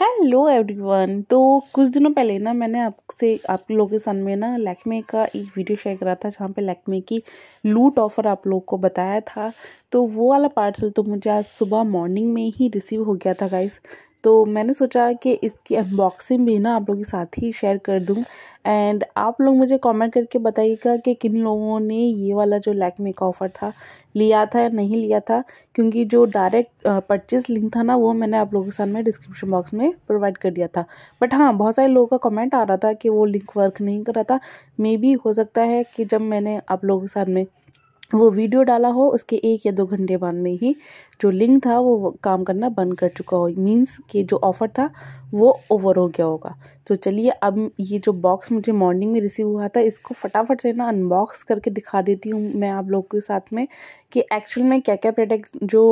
hello everyone तो कुछ दिनों पहले ना मैंने आपसे आप लोगों के सामने ना लैक्मे का एक वीडियो शेयर करा था जहाँ पे लैक्मे की लूट ऑफ़र आप लोगों को बताया था तो वो वाला पार्सल तो मुझे आज सुबह मॉर्निंग में ही रिसीव हो गया था गाइस तो मैंने सोचा कि इसकी अनबॉक्सिंग भी ना आप लोगों के साथ ही शेयर कर दूँ एंड आप लोग मुझे कमेंट करके बताइएगा कि किन लोगों ने ये वाला जो लैकमे का ऑफ़र था लिया था या नहीं लिया था क्योंकि जो डायरेक्ट परचेज लिंक था ना वो मैंने आप लोगों के सामने डिस्क्रिप्शन बॉक्स में प्रोवाइड कर दिया था बट हाँ बहुत सारे लोगों का कमेंट आ रहा था कि वो लिंक वर्क नहीं कर रहा था मे बी हो सकता है कि जब मैंने आप लोगों के सामने वो वीडियो डाला हो उसके एक या दो घंटे बाद में ही जो लिंक था वो काम करना बंद कर चुका हो मीन्स कि जो ऑफ़र था वो ओवर हो गया होगा तो चलिए अब ये जो बॉक्स मुझे मॉर्निंग में रिसीव हुआ था इसको फटाफट से ना अनबॉक्स करके दिखा देती हूँ मैं आप लोगों के साथ में कि एक्चुअल में क्या क्या प्रोडक्ट जो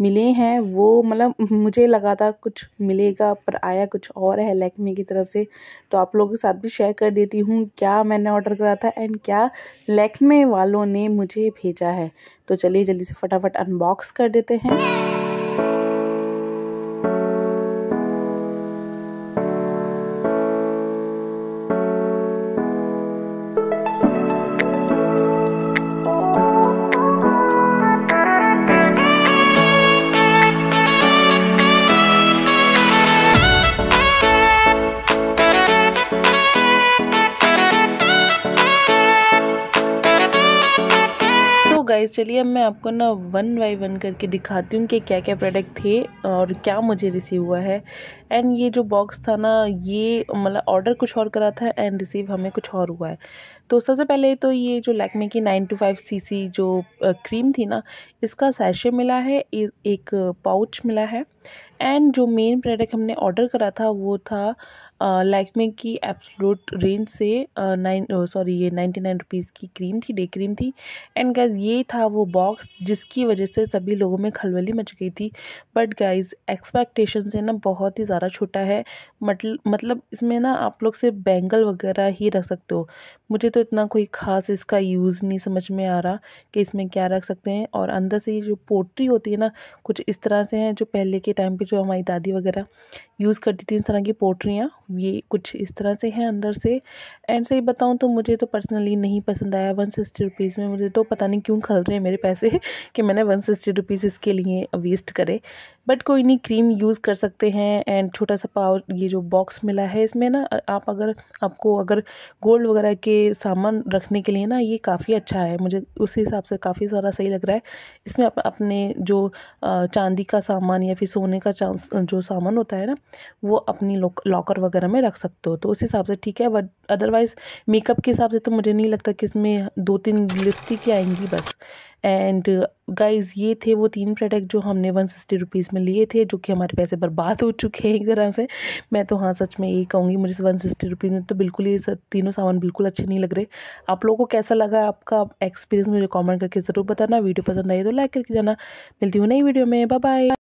मिले हैं वो मतलब मुझे लगा था कुछ मिलेगा पर आया कुछ और है लैकमे की तरफ से तो आप लोगों के साथ भी शेयर कर देती हूँ क्या मैंने ऑर्डर करा था एंड क्या लैकमे वालों ने मुझे भेजा है तो चलिए जल्दी से फटाफट अनबॉक्स कर देते हैं तो गाइज चलिए अब मैं आपको ना वन बाई वन करके दिखाती हूँ कि क्या क्या प्रोडक्ट थे और क्या मुझे रिसीव हुआ है एंड ये जो बॉक्स था ना ये मतलब ऑर्डर कुछ और करा था एंड रिसीव हमें कुछ और हुआ है तो सबसे पहले तो ये जो लैकमे की nine to five C C जो क्रीम थी ना इसका सैशे मिला है एक पाउच मिला है एंड जो मेन प्रोडक्ट हमने ऑर्डर करा था वो था लैक्मे की एप्सलूट रेंज से नाइन सॉरी ये नाइन्टी नाइन रुपीज़ की क्रीम थी डे क्रीम थी एंड गाइज ये था वो बॉक्स जिसकी वजह से सभी लोगों में खलबली मच गई थी बट गाइज एक्सपेक्टेशन से ना बहुत ही ज़्यादा छोटा है मतलब मतलब इसमें ना आप लोग सिर्फ बैंगल वगैरह ही रख सकते हो मुझे तो इतना कोई ख़ास इसका यूज़ नहीं समझ में आ रहा कि इसमें क्या रख सकते हैं और अंदर से ये जो पोट्री होती है ना कुछ इस तरह से हैं जो पहले के टाइम पे जो हमारी दादी वगैरह यूज़ करती थी इस तरह की पोट्रियाँ ये कुछ इस तरह से हैं अंदर से एंड सही बताऊँ तो मुझे तो पर्सनली नहीं पसंद आया वन सिक्सटी रुपीज़ में मुझे तो पता नहीं क्यों खल रहे हैं मेरे पैसे कि मैंने वन सिक्सटी रुपीज़ इसके लिए वेस्ट करे बट कोई नहीं क्रीम यूज़ कर सकते हैं एंड छोटा सा पाव ये जो बॉक्स मिला है इसमें ना आप अगर आपको अगर गोल्ड वगैरह के सामान रखने के लिए ना ये काफ़ी अच्छा है मुझे उस हिसाब से काफ़ी सारा सही लग रहा है इसमें आप अपने जो चांदी का सामान या फिर सोने का जो सामान होता है ना वो अपनी लॉकर वगैरह में रख सकते हो तो उस हिसाब से ठीक है बट अदरवाइज़ मेकअप के हिसाब से तो मुझे नहीं लगता कि इसमें दो तीन लिपस्टिक आएंगी बस एंड गाइस uh, ये थे वो तीन प्रोडक्ट जो हमने वन सिक्सटी रुपीज़ में लिए थे जो कि हमारे पैसे बर्बाद हो चुके हैं एक तरह से मैं तो हाँ सच में यही कहूँगी मुझे वन सिक्सटी रुपीज़ में तो बिल्कुल ये तीनों सामान बिल्कुल अच्छे नहीं लग रहे आप लोगों को कैसा लगा आपका एक्सपीरियंस मुझे कॉमेंट करके ज़रूर बताना वीडियो पसंद आई तो लाइक करके जाना मिलती हूँ नई वीडियो में बाय बाय